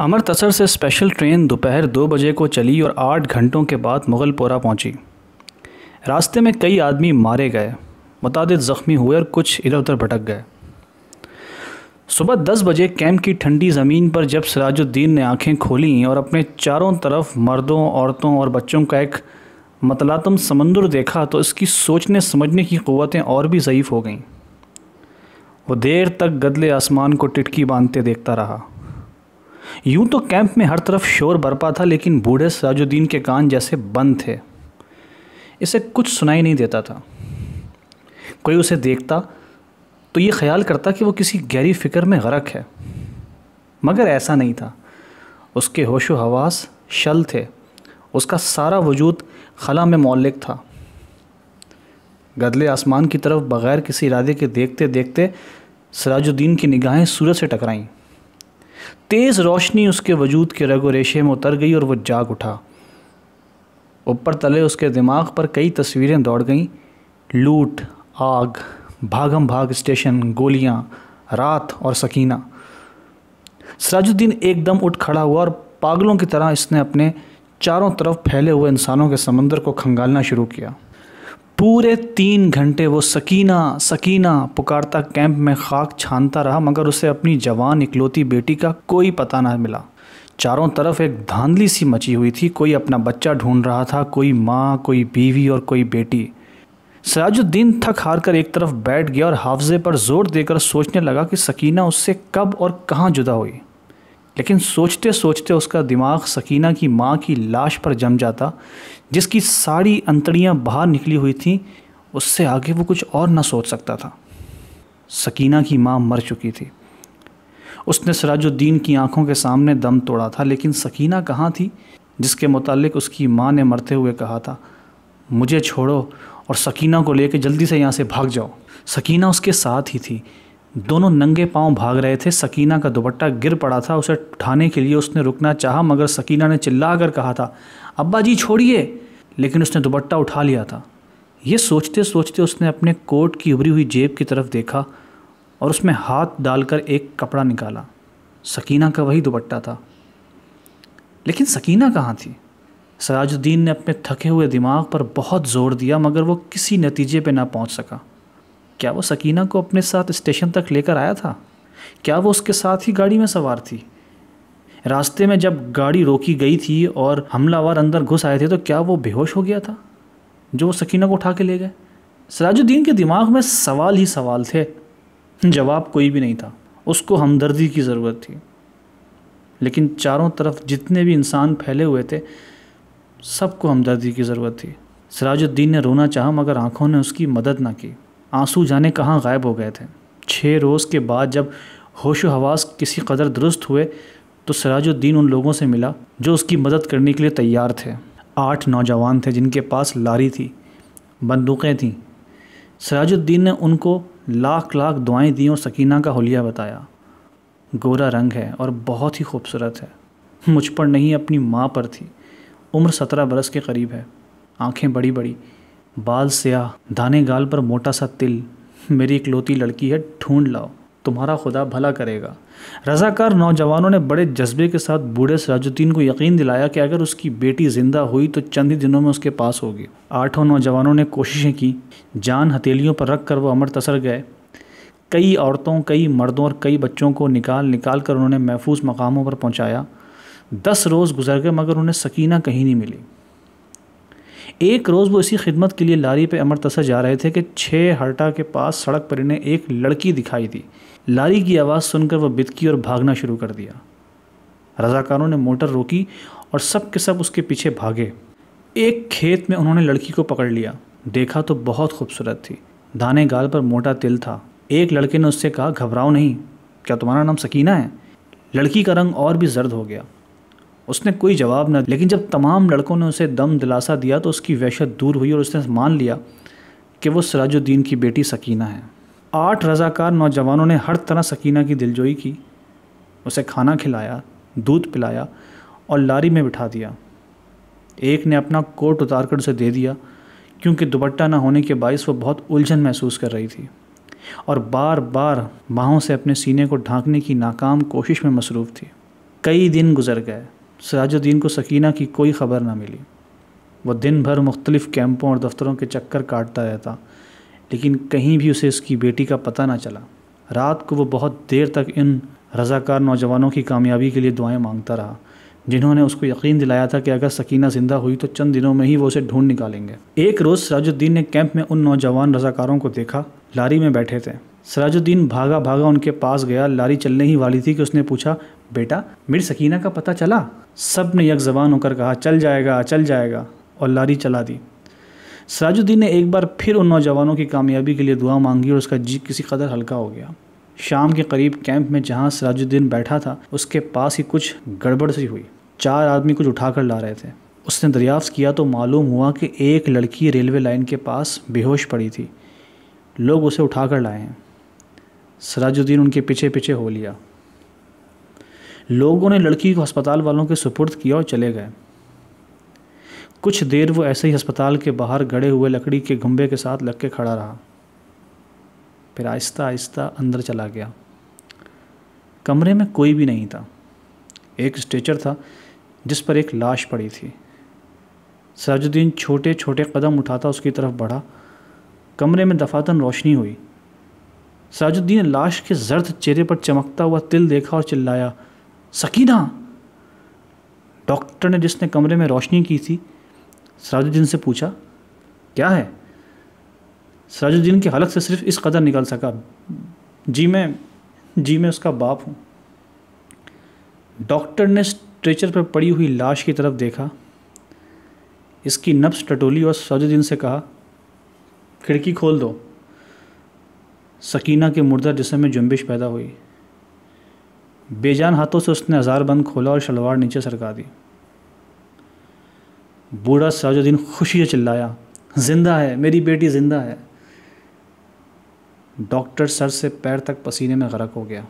अमृतसर से special train दोपहर दो बजे को चली और आठ घंटों के बाद मुगलपोरा पहुंची। रास्ते में कई आदमी मारे गए मुतद ज़ख्मी हुए और कुछ इधर उधर भटक गए सुबह दस बजे कैंप की ठंडी ज़मीन पर जब सराजुद्दीन ने आंखें खोलीं और अपने चारों तरफ मर्दों औरतों और बच्चों का एक मतलातम समंदर देखा तो इसकी सोचने समझने की क़वतें और भी ज़यीफ़ हो गईं वो देर तक गदले आसमान को टिटकी बांधते देखता रहा यूं तो कैंप में हर तरफ शोर बरपा था लेकिन बूढ़े सराजुद्दीन के कान जैसे बंद थे इसे कुछ सुनाई नहीं देता था कोई उसे देखता तो ये ख्याल करता कि वो किसी गहरी फिक्र में गरक है मगर ऐसा नहीं था उसके होश हवास शल थे उसका सारा वजूद खला में मौलिक था गदले आसमान की तरफ बग़ैर किसी इरादे के देखते देखते सराजुद्दीन की निगाहें सूरज से टकराईं तेज़ रोशनी उसके वजूद के रगो रेशे में उतर गई और वह जाग उठा ऊपर तले उसके दिमाग पर कई तस्वीरें दौड़ गईं लूट आग भागम भाग स्टेशन गोलियां, रात और सकीना सराजुद्दीन एकदम उठ खड़ा हुआ और पागलों की तरह इसने अपने चारों तरफ फैले हुए इंसानों के समंदर को खंगालना शुरू किया पूरे तीन घंटे वो सकीना सकीना पुकारता कैंप में खाक छानता रहा मगर उसे अपनी जवान इकलौती बेटी का कोई पता ना मिला चारों तरफ एक धांधली सी मची हुई थी कोई अपना बच्चा ढूंढ रहा था कोई माँ कोई बीवी और कोई बेटी सराजुद्दीन थक हार कर एक तरफ बैठ गया और हाफजे पर जोर देकर सोचने लगा कि सकीना उससे कब और कहाँ जुदा हुई लेकिन सोचते सोचते उसका दिमाग सकीना की माँ की लाश पर जम जाता जिसकी सारी अंतड़ियाँ बाहर निकली हुई थीं उससे आगे वो कुछ और ना सोच सकता था सकीना की माँ मर चुकी थी उसने सराजुद्दीन की आंखों के सामने दम तोड़ा था लेकिन सकीना कहाँ थी जिसके मुतालिक उसकी माँ ने मरते हुए कहा था मुझे छोड़ो और सकीना को लेकर जल्दी से यहाँ से भाग जाओ सकीना उसके साथ ही थी दोनों नंगे पांव भाग रहे थे सकीना का दुपट्टा गिर पड़ा था उसे उठाने के लिए उसने रुकना चाहा मगर सकीना ने चिल्ला कर कहा था अब्बा जी छोड़िए लेकिन उसने दुपट्टा उठा लिया था ये सोचते सोचते उसने अपने कोट की उभरी हुई जेब की तरफ देखा और उसमें हाथ डालकर एक कपड़ा निकाला सकीना का वही दुपट्टा था लेकिन सकीना कहाँ थी सराजुद्दीन ने अपने थके हुए दिमाग पर बहुत जोर दिया मगर वो किसी नतीजे पे ना पहुंच सका क्या वो सकीना को अपने साथ स्टेशन तक लेकर आया था क्या वो उसके साथ ही गाड़ी में सवार थी रास्ते में जब गाड़ी रोकी गई थी और हमलावर अंदर घुस आए थे तो क्या वो बेहोश हो गया था जो वो सकीना को उठा के ले गए सराजुद्दीन के दिमाग में सवाल ही सवाल थे जवाब कोई भी नहीं था उसको हमदर्दी की ज़रूरत थी लेकिन चारों तरफ जितने भी इंसान फैले हुए थे सबको हमदर्दी की ज़रूरत थी सराजुद्दीन ने रोना चाहा मगर आंखों ने उसकी मदद ना की आंसू जाने कहाँ गायब हो गए थे छः रोज़ के बाद जब होश हवास किसी कदर दुरुस्त हुए तो सराजुद्दीन उन लोगों से मिला जो उसकी मदद करने के लिए तैयार थे आठ नौजवान थे जिनके पास लारी थी बंदूकें थीं सराजुद्दीन ने उनको लाख लाख दुआएं दी और सकीना का हलिया बताया गोरा रंग है और बहुत ही खूबसूरत है मुझ पर नहीं अपनी माँ पर थी उम्र सत्रह बरस के करीब है आंखें बड़ी बड़ी बाल स्याह दाने गाल पर मोटा सा तिल मेरी इकलौती लड़की है ढूंढ लाओ तुम्हारा खुदा भला करेगा रजाकार नौजवानों ने बड़े जज्बे के साथ बूढ़े सराजुद्दीन को यकीन दिलाया कि अगर उसकी बेटी ज़िंदा हुई तो चंद ही दिनों में उसके पास होगी आठों नौजवानों ने कोशिशें की जान हथेलियों पर रख कर वो अमर तसर गए कई औरतों कई मर्दों और कई बच्चों को निकाल निकाल कर उन्होंने महफूज मकामों पर पहुँचाया दस रोज़ गुजर गए मगर उन्हें सकीना कहीं नहीं मिली एक रोज़ वो इसी खिदमत के लिए लारी पे अमरतसर जा रहे थे कि छः हरटा के पास सड़क पर इन्हें एक लड़की दिखाई दी लारी की आवाज़ सुनकर वह बितकी और भागना शुरू कर दिया रजाकारों ने मोटर रोकी और सब के सब उसके पीछे भागे एक खेत में उन्होंने लड़की को पकड़ लिया देखा तो बहुत खूबसूरत थी दाने गाल पर मोटा तिल था एक लड़के ने उससे कहा घबराओ नहीं क्या तुम्हारा नाम सकीना है लड़की का रंग और भी जर्द हो गया उसने कोई जवाब ना लेकिन जब तमाम लड़कों ने उसे दम दिलासा दिया तो उसकी वहशत दूर हुई और उसने मान लिया कि वो सराजुद्दीन की बेटी सकीना है आठ रज़ाकार नौजवानों ने हर तरह सकीना की दिलजोई की उसे खाना खिलाया दूध पिलाया और लारी में बिठा दिया एक ने अपना कोट उतार कर उसे दे दिया क्योंकि दुपट्टा ना होने के बायस वो बहुत उलझन महसूस कर रही थी और बार बार बाहों से अपने सीने को ढांकने की नाकाम कोशिश में मसरूफ़ थी कई दिन गुजर गए सराजुद्दीन को सकीना की कोई खबर ना मिली वह दिन भर मुख्तलिफ़ कैंपों और दफ्तरों के चक्कर काटता रहता लेकिन कहीं भी उसे उसकी बेटी का पता ना चला रात को वो बहुत देर तक इन रज़ाकार नौजवानों की कामयाबी के लिए दुआएं मांगता रहा जिन्होंने उसको यकीन दिलाया था कि अगर सकीना ज़िंदा हुई तो चंद दिनों में ही वो उसे ढूंढ निकालेंगे एक रोज़ सराजुद्दीन ने कैंप में उन नौजवान रज़ाकारों को देखा लारी में बैठे थे सराजुद्दीन भागा भागा उनके पास गया लारी चलने ही वाली थी कि उसने पूछा बेटा मेरी सकीना का पता चला सब ने जबान होकर कहा चल जाएगा चल जाएगा और लारी चला दी सराजुद्दीन ने एक बार फिर उन नौजवानों की कामयाबी के लिए दुआ मांगी और उसका जी किसी कदर हल्का हो गया शाम के करीब कैंप में जहाँ सराजुद्दीन बैठा था उसके पास ही कुछ गड़बड़ सी हुई चार आदमी कुछ उठाकर ला रहे थे उसने दरियाफ्त किया तो मालूम हुआ कि एक लड़की रेलवे लाइन के पास बेहोश पड़ी थी लोग उसे उठाकर लाए हैं सराजुद्दीन उनके पीछे पीछे हो लिया लोगों ने लड़की को अस्पताल वालों के सुपुर्द किया और चले गए कुछ देर वो ऐसे ही अस्पताल के बाहर गड़े हुए लकड़ी के घुंबे के साथ लग के खड़ा रहा फिर आहिस्ता आहिस्ता अंदर चला गया कमरे में कोई भी नहीं था एक स्ट्रेचर था जिस पर एक लाश पड़ी थी सराजुद्दीन छोटे छोटे कदम उठाता उसकी तरफ बढ़ा कमरे में दफातन रोशनी हुई साजुद्दीन ने लाश के जर्द चेहरे पर चमकता हुआ तिल देखा और चिल्लाया सकीना डॉक्टर ने जिसने कमरे में रोशनी की थी सराजुद्दीन से पूछा क्या है सराजुद्दीन की हलक से सिर्फ इस कदर निकल सका जी मैं जी मैं उसका बाप हूँ डॉक्टर ने स्ट्रेचर पर पड़ी हुई लाश की तरफ देखा इसकी नब्स टटोली और सराजुद्दीन से कहा खिड़की खोल दो सकीना के मुर्दा जिसम में जुम्बिश पैदा हुई बेजान हाथों से उसने हज़ार बंद खोला और शलवार नीचे सरका दी बूढ़ा सराजुद्दीन खुशी से चिल्लाया जिंदा है मेरी बेटी जिंदा है डॉक्टर सर से पैर तक पसीने में गरक हो गया